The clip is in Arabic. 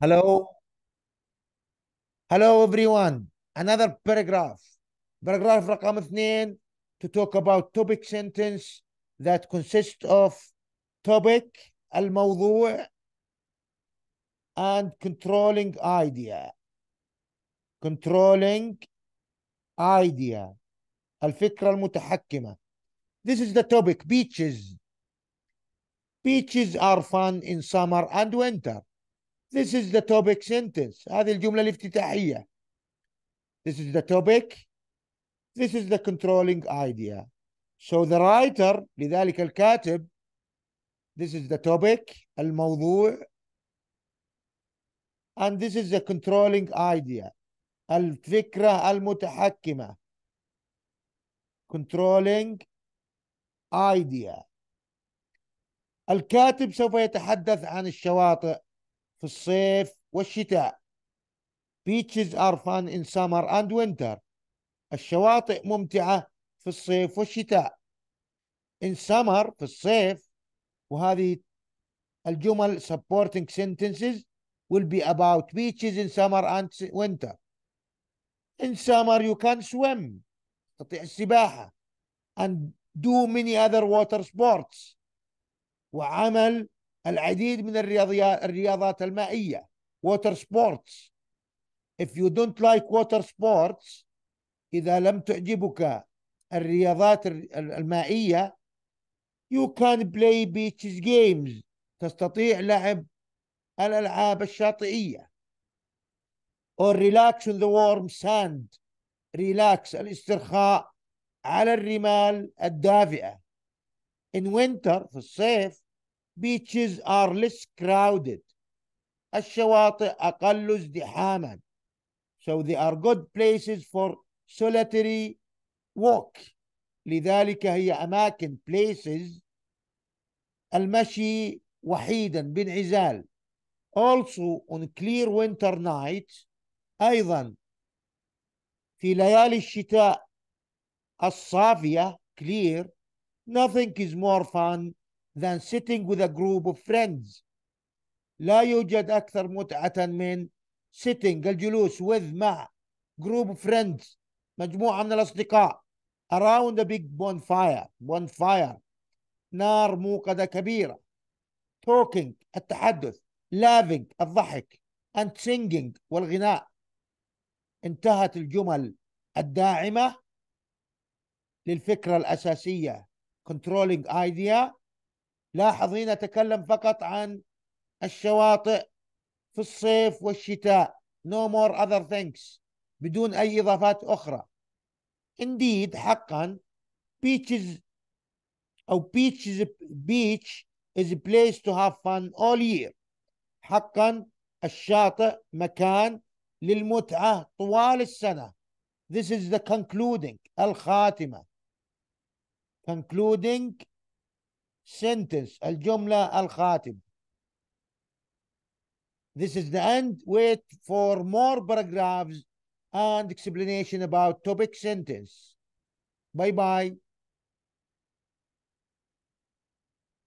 Hello? Hello, everyone. Another paragraph. Paragraph رقم اثنين to talk about topic sentence that consists of topic, al-mawdu' and controlling idea. Controlling idea. al-fikra al المتحكمة. This is the topic, beaches. Beaches are fun in summer and winter. This is the topic sentence. هذه الجملة الافتتاحية. This is the topic. This is the controlling idea. So the writer لذلك الكاتب This is the topic الموضوع and this is the controlling idea الفكرة المتحكمة controlling idea الكاتب سوف يتحدث عن الشواطئ في الصيف والشتاء beaches are fun in summer and winter الشواطئ ممتعة في الصيف والشتاء in summer في الصيف وهذه الجمل supporting sentences will be about beaches in summer and winter in summer you can swim تستطيع السباحة and do many other water sports وعمل العديد من الرياضيات الرياضات المائية water sports if you don't like water sports إذا لم تعجبك الرياضات المائية you can play beach games تستطيع لعب الألعاب الشاطئية or relax in the warm sand relax الاسترخاء على الرمال الدافئة in winter في الصيف beaches are less crowded الشواطئ أقل ازدحاما so they are good places for solitary walk لذلك هي أماكن places المشي وحيدا بانعزال also on clear winter nights أيضا في ليالي الشتاء الصافية clear nothing is more fun than sitting with a group of friends لا يوجد أكثر متعة من sitting الجلوس with مع group of friends مجموعة من الأصدقاء around a big bonfire bonfire نار موقدة كبيرة talking التحدث laughing الضحك and singing والغناء انتهت الجمل الداعمة للفكرة الأساسية controlling idea لاحظ هنا تكلم فقط عن الشواطئ في الصيف والشتاء no more other things بدون أي إضافات أخرى indeed حقا beaches أو beach is, beach is a place to have fun all year حقا الشاطئ مكان للمتعة طوال السنة This is the concluding الخاتمة concluding sentence, al-jumla al This is the end. Wait for more paragraphs and explanation about topic sentence. Bye-bye.